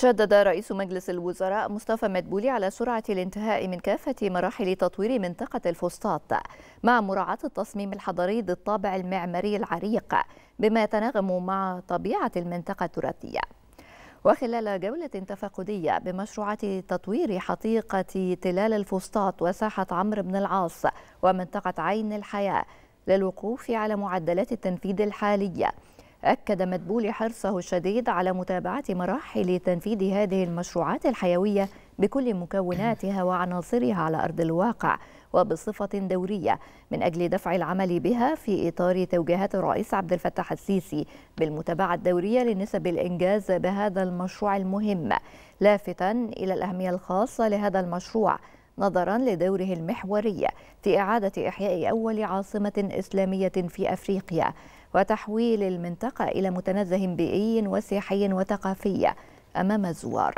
شدد رئيس مجلس الوزراء مصطفى مدبولي على سرعة الانتهاء من كافة مراحل تطوير منطقة الفسطاط مع مراعاة التصميم الحضري ذي الطابع المعماري العريق بما يتناغم مع طبيعة المنطقة التراثية وخلال جولة تفقدية بمشروعات تطوير حديقة تلال الفسطاط وساحة عمرو بن العاص ومنطقة عين الحياة للوقوف على معدلات التنفيذ الحالية أكد مدبولي حرصه الشديد على متابعة مراحل تنفيذ هذه المشروعات الحيوية بكل مكوناتها وعناصرها على أرض الواقع وبصفة دورية من أجل دفع العمل بها في إطار توجيهات الرئيس عبد الفتاح السيسي بالمتابعة الدورية لنسب الإنجاز بهذا المشروع المهم لافتا إلى الأهمية الخاصة لهذا المشروع نظرا لدوره المحوري في إعادة إحياء أول عاصمة إسلامية في أفريقيا وتحويل المنطقة إلى متنزه بيئي وسياحي وثقافي أمام الزوار